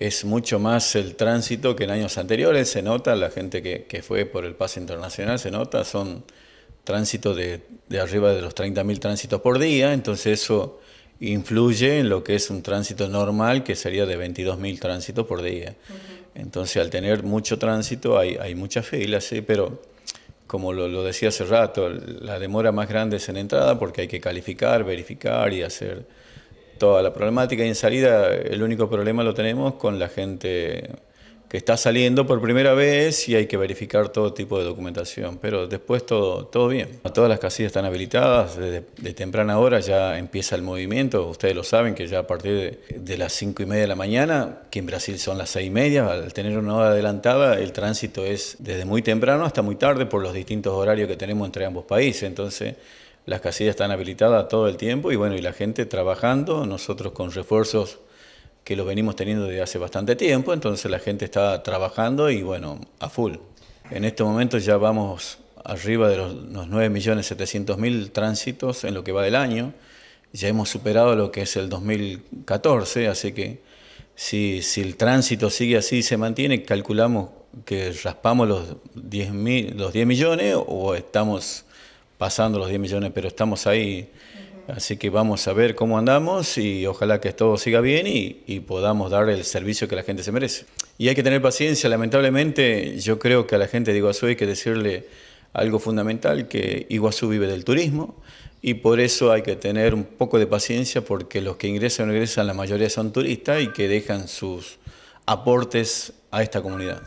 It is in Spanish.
es mucho más el tránsito que en años anteriores, se nota, la gente que, fue por el pase internacional se nota, son tránsitos de, arriba de los 30.000 tránsitos por día, entonces eso influye en lo que es un tránsito normal, que sería de 22.000 tránsitos por día. Entonces, al tener mucho tránsito, hay, hay muchas filas, ¿sí? pero como lo, lo, decía hace rato, la demora más grande es en entrada porque hay que calificar, verificar y hacer toda la problemática y en salida el único problema lo tenemos con la gente que está saliendo por primera vez y hay que verificar todo tipo de documentación, pero después todo, todo bien. Todas las casillas están habilitadas, desde de temprana hora ya empieza el movimiento, ustedes lo saben que ya a partir de, de las 5 y media de la mañana, que en Brasil son las 6 y media, al tener una hora adelantada, el tránsito es desde muy temprano hasta muy tarde por los distintos horarios que tenemos entre ambos países, entonces las casillas están habilitadas todo el tiempo y bueno, y la gente trabajando, nosotros con refuerzos que los venimos teniendo desde hace bastante tiempo, entonces la gente está trabajando y bueno, a full. En este momento ya vamos arriba de los, 9.700.000 tránsitos en lo que va del año, ya hemos superado lo que es el 2014, así que si, si el tránsito sigue así y se mantiene, calculamos que raspamos los 10, los 10 millones o estamos pasando los 10 millones, pero estamos ahí. Así que vamos a ver cómo andamos y ojalá que todo siga bien y, y podamos dar el servicio que la gente se merece. Y hay que tener paciencia, lamentablemente yo creo que a la gente de Iguazú hay que decirle algo fundamental, que Iguazú vive del turismo y por eso hay que tener un poco de paciencia porque los que ingresan o no ingresan, la mayoría son turistas y que dejan sus aportes a esta comunidad.